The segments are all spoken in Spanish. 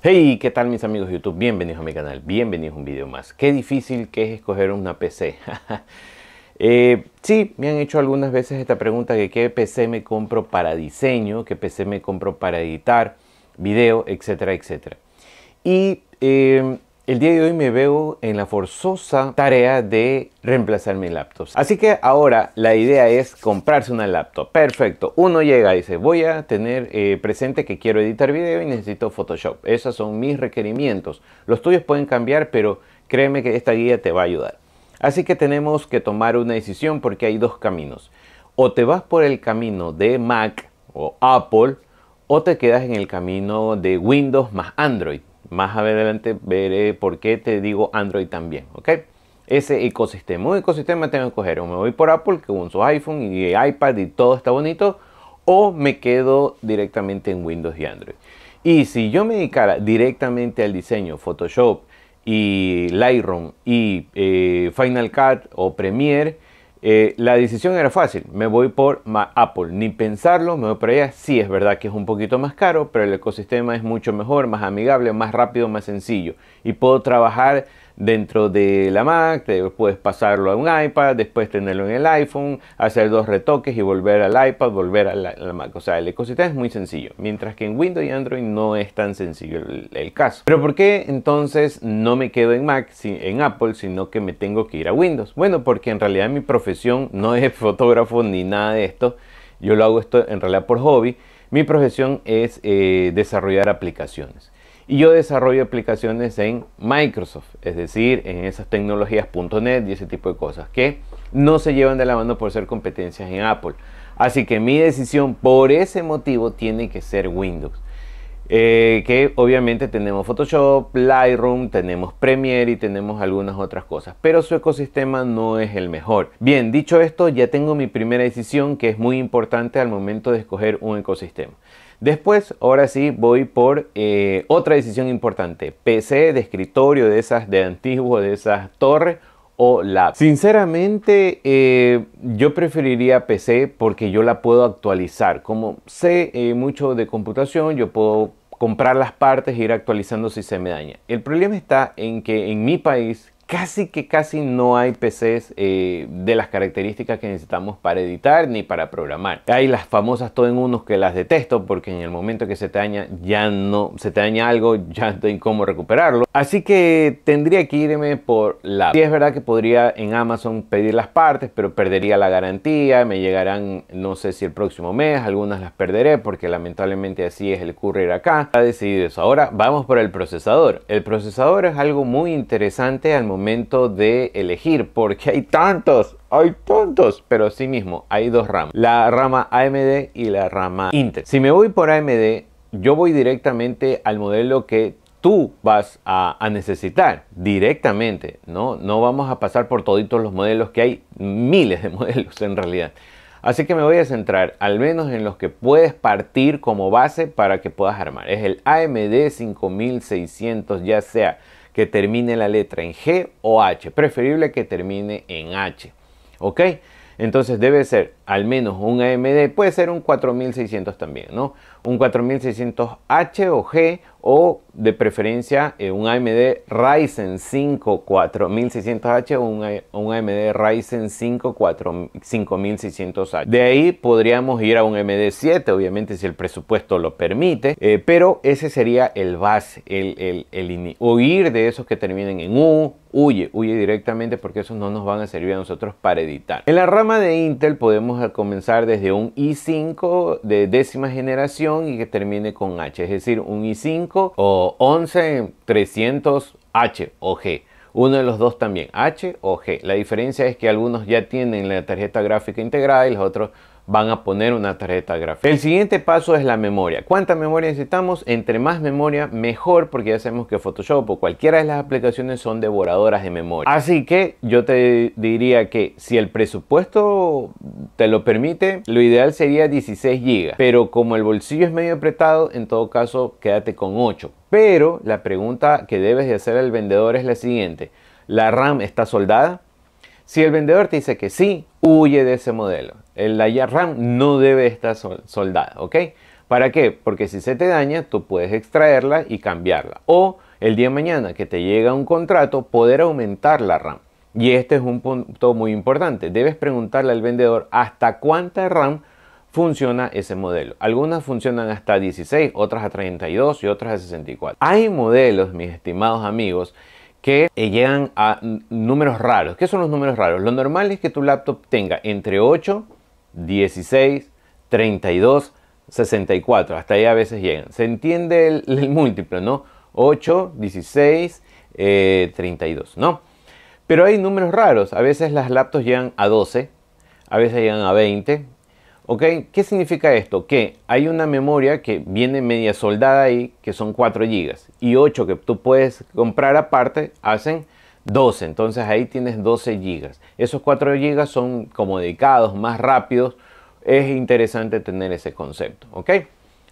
Hey, ¿qué tal mis amigos de YouTube? Bienvenidos a mi canal, bienvenidos a un video más. Qué difícil que es escoger una PC. Eh, sí, me han hecho algunas veces esta pregunta de qué PC me compro para diseño, qué PC me compro para editar video, etcétera, etcétera. Y eh, el día de hoy me veo en la forzosa tarea de reemplazar mi laptop. Así que ahora la idea es comprarse una laptop. Perfecto. Uno llega y dice, voy a tener eh, presente que quiero editar video y necesito Photoshop. Esos son mis requerimientos. Los tuyos pueden cambiar, pero créeme que esta guía te va a ayudar. Así que tenemos que tomar una decisión porque hay dos caminos. O te vas por el camino de Mac o Apple o te quedas en el camino de Windows más Android. Más adelante veré por qué te digo Android también, ¿ok? Ese ecosistema. Un ecosistema tengo que coger. O me voy por Apple, que uso iPhone y iPad y todo está bonito. O me quedo directamente en Windows y Android. Y si yo me dedicara directamente al diseño, Photoshop y Lightroom y eh, Final Cut o Premiere, eh, la decisión era fácil, me voy por Apple, ni pensarlo, me voy por allá. Sí, es verdad que es un poquito más caro, pero el ecosistema es mucho mejor, más amigable, más rápido, más sencillo. Y puedo trabajar dentro de la Mac, puedes pasarlo a un iPad, después tenerlo en el iPhone, hacer dos retoques y volver al iPad, volver a la, Mac. O sea, el ecosistema es muy sencillo, mientras que en Windows y Android no es tan sencillo el, caso. Pero ¿por qué entonces no me quedo en Mac, en Apple, sino que me tengo que ir a Windows? Bueno, porque en realidad mi profesión no es fotógrafo ni nada de esto. Yo lo hago esto en realidad por hobby. Mi profesión es eh, desarrollar aplicaciones y yo desarrollo aplicaciones en Microsoft, es decir, en esas tecnologías .NET y ese tipo de cosas que no se llevan de la mano por ser competencias en Apple. Así que mi decisión por ese motivo tiene que ser Windows. Eh, que obviamente tenemos Photoshop, Lightroom, tenemos Premiere y tenemos algunas otras cosas, pero su ecosistema no es el mejor. Bien, dicho esto, ya tengo mi primera decisión que es muy importante al momento de escoger un ecosistema. Después, ahora sí, voy por eh, otra decisión importante. PC de escritorio, de esas de antiguo, de esas torres o lab. Sinceramente, eh, yo preferiría PC porque yo la puedo actualizar. Como sé eh, mucho de computación, yo puedo comprar las partes e ir actualizando si se me daña. El problema está en que en mi país, casi que casi no hay PCs eh, de las características que necesitamos para editar ni para programar. Hay las famosas todo en unos que las detesto porque en el momento que se te daña ya no se te daña algo, ya no hay cómo recuperarlo. Así que tendría que irme por la. Sí es verdad que podría en Amazon pedir las partes, pero perdería la garantía, me llegarán no sé si el próximo mes, algunas las perderé porque lamentablemente así es el courier acá. Ha decidido eso. Ahora vamos por el procesador. El procesador es algo muy interesante al momento de elegir, porque hay tantos, hay tantos, pero sí mismo, hay dos ramas, la rama AMD y la rama Intel. Si me voy por AMD, yo voy directamente al modelo que tú vas a, necesitar directamente, ¿no? No vamos a pasar por toditos los modelos, que hay miles de modelos en realidad. Así que me voy a centrar al menos en los que puedes partir como base para que puedas armar. Es el AMD 5600, ya sea que termine la letra en G o H, preferible que termine en H, ¿ok? Entonces debe ser al menos un AMD, puede ser un 4600 también, ¿no? Un 4600H o G o de preferencia eh, un AMD Ryzen 5 4600H o un, un, AMD Ryzen 5 4, 5600H. De ahí podríamos ir a un AMD 7, obviamente si el presupuesto lo permite, eh, pero ese sería el base, el, el, o ir de esos que terminen en U, huye, huye directamente porque esos no nos van a servir a nosotros para editar. En la rama de Intel podemos comenzar desde un i5 de décima generación y que termine con H, es decir, un i5 o 11300H o G. Uno de los dos también, H o G. La diferencia es que algunos ya tienen la tarjeta gráfica integrada y los otros van a poner una tarjeta gráfica. El siguiente paso es la memoria. ¿Cuánta memoria necesitamos? Entre más memoria, mejor, porque ya sabemos que Photoshop o cualquiera de las aplicaciones son devoradoras de memoria. Así que yo te diría que si el presupuesto te lo permite, lo ideal sería 16 GB. Pero como el bolsillo es medio apretado, en todo caso, quédate con 8. Pero la pregunta que debes de hacer al vendedor es la siguiente. ¿La RAM está soldada? Si el vendedor te dice que sí, huye de ese modelo la RAM no debe estar soldada, ¿ok? ¿Para qué? Porque si se te daña, tú puedes extraerla y cambiarla. O el día de mañana que te llega un contrato, poder aumentar la RAM. Y este es un punto muy importante. Debes preguntarle al vendedor hasta cuánta RAM funciona ese modelo. Algunas funcionan hasta 16, otras a 32 y otras a 64. Hay modelos, mis estimados amigos, que llegan a números raros. ¿Qué son los números raros? Lo normal es que tu laptop tenga entre 8 16, 32, 64. Hasta ahí a veces llegan. Se entiende el, múltiplo, ¿no? 8, 16, 32, ¿no? Pero hay números raros. A veces las laptops llegan a 12, a veces llegan a 20. ¿Ok? ¿Qué significa esto? Que hay una memoria que viene media soldada ahí, que son 4 GB. Y 8 que tú puedes comprar aparte hacen 12, entonces ahí tienes 12 GB. Esos 4 GB son como dedicados, más rápidos. Es interesante tener ese concepto, ¿ok?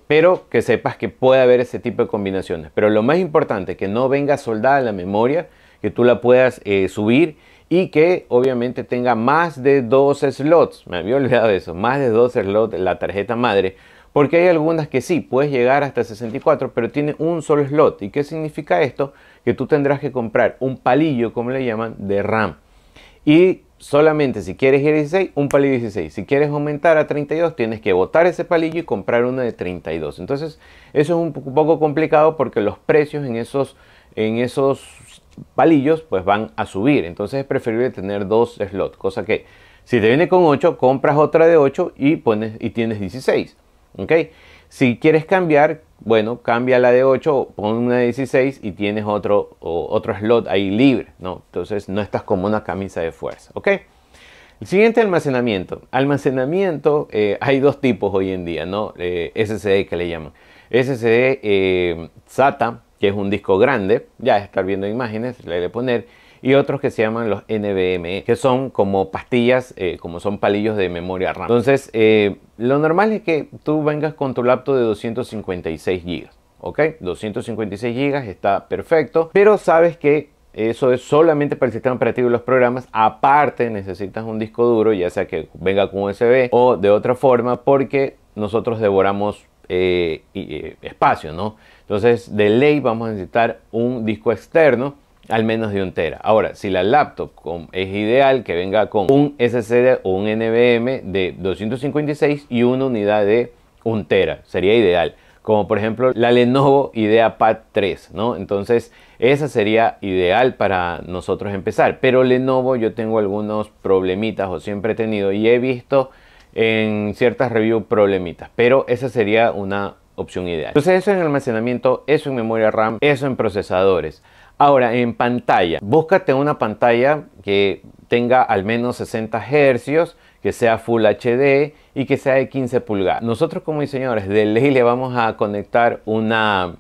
Pero que sepas que puede haber ese tipo de combinaciones. Pero lo más importante, que no venga soldada la memoria, que tú la puedas eh, subir y que obviamente tenga más de 12 slots. Me había olvidado de eso, más de 12 slots la tarjeta madre porque hay algunas que sí, puedes llegar hasta 64, pero tiene un solo slot. ¿Y qué significa esto? Que tú tendrás que comprar un palillo, como le llaman, de RAM. Y solamente si quieres ir a 16, un palillo 16. Si quieres aumentar a 32, tienes que botar ese palillo y comprar uno de 32. Entonces, eso es un poco complicado porque los precios en esos, en esos palillos pues van a subir. Entonces, es preferible tener dos slots, cosa que si te viene con 8, compras otra de 8 y, pones, y tienes 16. ¿ok? Si quieres cambiar, bueno, cambia la de 8, pon una de 16 y tienes otro, otro slot ahí libre, ¿no? Entonces no estás como una camisa de fuerza, ¿ok? El siguiente almacenamiento. Almacenamiento eh, hay dos tipos hoy en día, ¿no? Eh, SSD que le llaman. SSD eh, SATA, que es un disco grande, ya estar viendo imágenes, le voy a poner y otros que se llaman los NVMe, que son como pastillas, eh, como son palillos de memoria RAM. Entonces, eh, lo normal es que tú vengas con tu laptop de 256 GB. ¿Ok? 256 GB está perfecto, pero sabes que eso es solamente para el sistema operativo y los programas. Aparte necesitas un disco duro, ya sea que venga con USB o de otra forma, porque nosotros devoramos eh, espacio, ¿no? Entonces, de ley vamos a necesitar un disco externo al menos de un tera. Ahora, si la laptop es ideal que venga con un SSD o un NVMe de 256 y una unidad de un tera, sería ideal. Como por ejemplo la Lenovo Idea Pad 3, ¿no? Entonces, esa sería ideal para nosotros empezar. Pero Lenovo yo tengo algunos problemitas o siempre he tenido y he visto en ciertas reviews problemitas. Pero esa sería una opción ideal. Entonces eso en almacenamiento, eso en memoria RAM, eso en procesadores. Ahora, en pantalla, búscate una pantalla que tenga al menos 60 Hz, que sea Full HD y que sea de 15 pulgadas. Nosotros como diseñadores de ley le vamos a conectar una,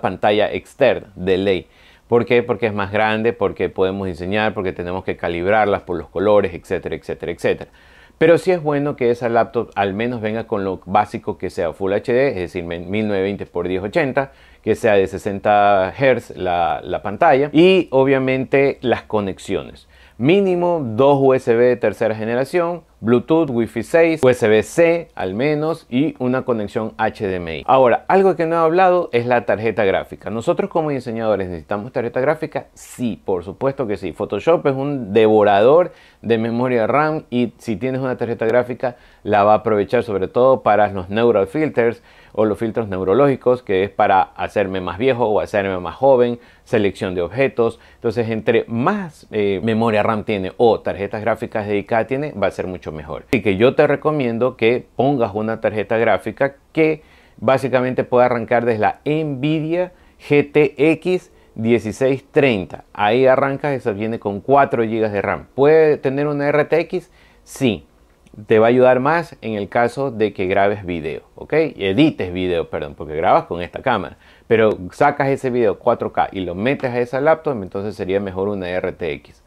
pantalla externa de ley. ¿Por qué? Porque es más grande, porque podemos diseñar, porque tenemos que calibrarlas por los colores, etcétera, etcétera, etcétera. Pero sí es bueno que esa laptop al menos venga con lo básico que sea Full HD, es decir, 1920 x 1080 que sea de 60 Hz la, la pantalla y obviamente las conexiones. Mínimo dos USB de tercera generación, Bluetooth, Wi-Fi 6, USB-C al menos y una conexión HDMI. Ahora, algo que no he hablado es la tarjeta gráfica. Nosotros como diseñadores necesitamos tarjeta gráfica? Sí, por supuesto que sí. Photoshop es un devorador de memoria RAM y si tienes una tarjeta gráfica la va a aprovechar sobre todo para los neural filters o los filtros neurológicos que es para hacerme más viejo o hacerme más joven, selección de objetos. Entonces, entre más eh, memoria RAM tiene o tarjetas gráficas dedicadas tiene, va a ser mucho mejor. Así que yo te recomiendo que pongas una tarjeta gráfica que básicamente puede arrancar desde la NVIDIA GTX 1630. Ahí arrancas, eso viene con 4 GB de RAM. ¿Puede tener una RTX? Sí. Te va a ayudar más en el caso de que grabes video, ¿ok? Edites video, perdón, porque grabas con esta cámara. Pero sacas ese video 4K y lo metes a esa laptop, entonces sería mejor una RTX.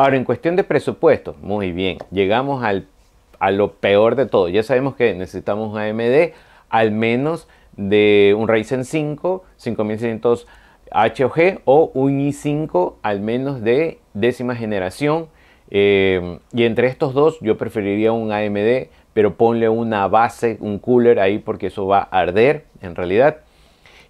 Ahora, en cuestión de presupuesto, muy bien, llegamos a lo peor de todo. Ya sabemos que necesitamos un AMD al menos de un Ryzen 5, 5600 HOG o un i5 al menos de décima generación. Eh, y entre estos dos yo preferiría un AMD, pero ponle una base, un cooler ahí porque eso va a arder en realidad.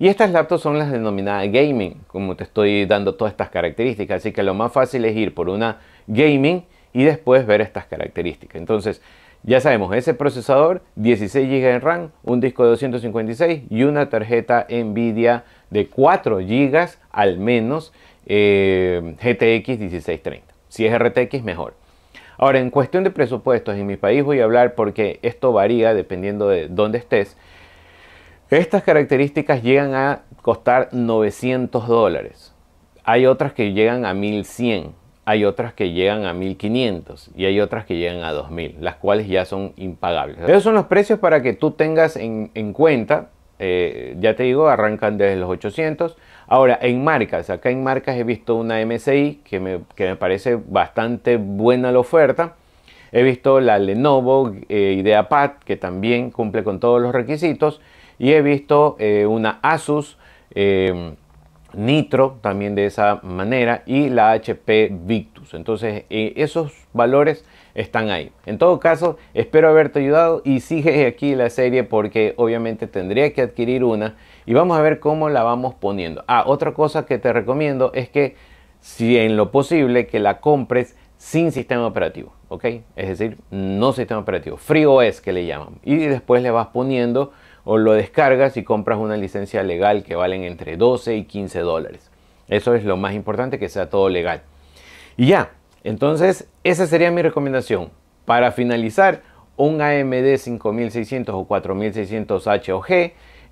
Y estas laptops son las denominadas gaming, como te estoy dando todas estas características. Así que lo más fácil es ir por una gaming y después ver estas características. Entonces, ya sabemos, ese procesador, 16 GB de RAM, un disco de 256 y una tarjeta NVIDIA de 4 GB al menos eh, GTX 1630. Si es RTX, mejor. Ahora, en cuestión de presupuestos, en mi país voy a hablar porque esto varía dependiendo de dónde estés. Estas características llegan a costar 900 dólares. Hay otras que llegan a 1100, hay otras que llegan a 1500 y hay otras que llegan a 2000, las cuales ya son impagables. Esos son los precios para que tú tengas en, cuenta. Eh, ya te digo, arrancan desde los 800. Ahora, en marcas, acá en marcas he visto una MSI que me, parece bastante buena la oferta. He visto la Lenovo eh, IdeaPad que también cumple con todos los requisitos. Y he visto eh, una Asus em, Nitro también de esa manera y la HP Victus. Entonces eh, esos valores están ahí. En todo caso, espero haberte ayudado y sigue aquí la serie porque obviamente tendría que adquirir una y vamos a ver cómo la vamos poniendo. Ah, otra cosa que te recomiendo es que si en lo posible que la compres sin sistema operativo, ¿ok? Es decir, no sistema operativo, frío es que le llaman. Y después le vas poniendo o lo descargas y compras una licencia legal que valen entre 12 y 15 dólares. Eso es lo más importante, que sea todo legal. Y ya, entonces esa sería mi recomendación. Para finalizar, un AMD 5600 o 4600 HOG,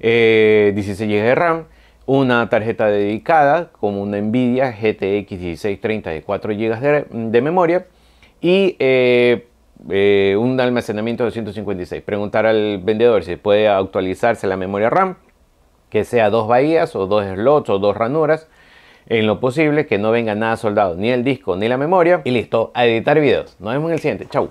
16 GB de RAM, una tarjeta dedicada como una Nvidia GTX 1630 de 4 GB de, memoria y eh, eh, un almacenamiento de 256. Preguntar al vendedor si puede actualizarse la memoria RAM, que sea dos bahías o dos slots o dos ranuras, en lo posible que no venga nada soldado, ni el disco ni la memoria. Y listo, a editar videos. Nos vemos en el siguiente. Chau.